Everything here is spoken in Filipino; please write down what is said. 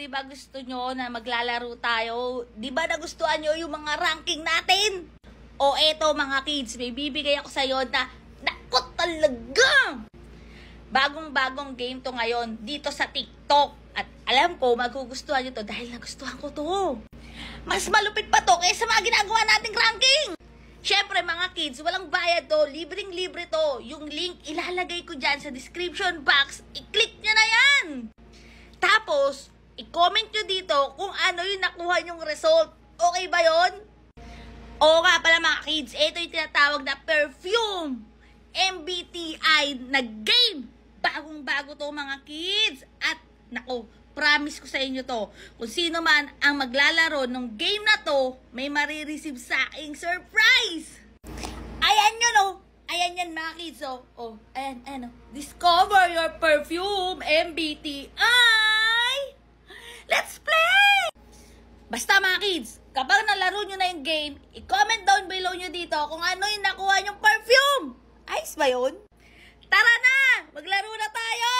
di ba gusto nyo na maglalaro tayo? Di ba nagustuhan nyo yung mga ranking natin? O eto mga kids, may bibigay ako sa'yo na nako talaga! Bagong-bagong game to ngayon dito sa TikTok. At alam ko, magugustuhan nyo to dahil nagustuhan ko to. Mas malupit pa to kaysa mga ginagawa nating ranking! Siyempre mga kids, walang bayad to, libreng-libre to. Yung link ilalagay ko dyan sa description box. I-click I-comment nyo dito kung ano yung nakuha nyong result. Okay ba yon? O nga pala mga kids, ito yung tinatawag na perfume MBTI na game. Bagong-bago to mga kids. At nako, promise ko sa inyo to. Kung sino man ang maglalaro ng game na to, may marireceive sa aking surprise. Ayan yun oh. Ayan yan mga kids oh. oh ayan, ayan oh. Discover your perfume MBTI. Basta mga kids, kapag nalaro nyo na yung game, i-comment down below nyo dito kung ano yung nakuha nyong perfume. Ice ba yun? Tara na! Maglaro na tayo!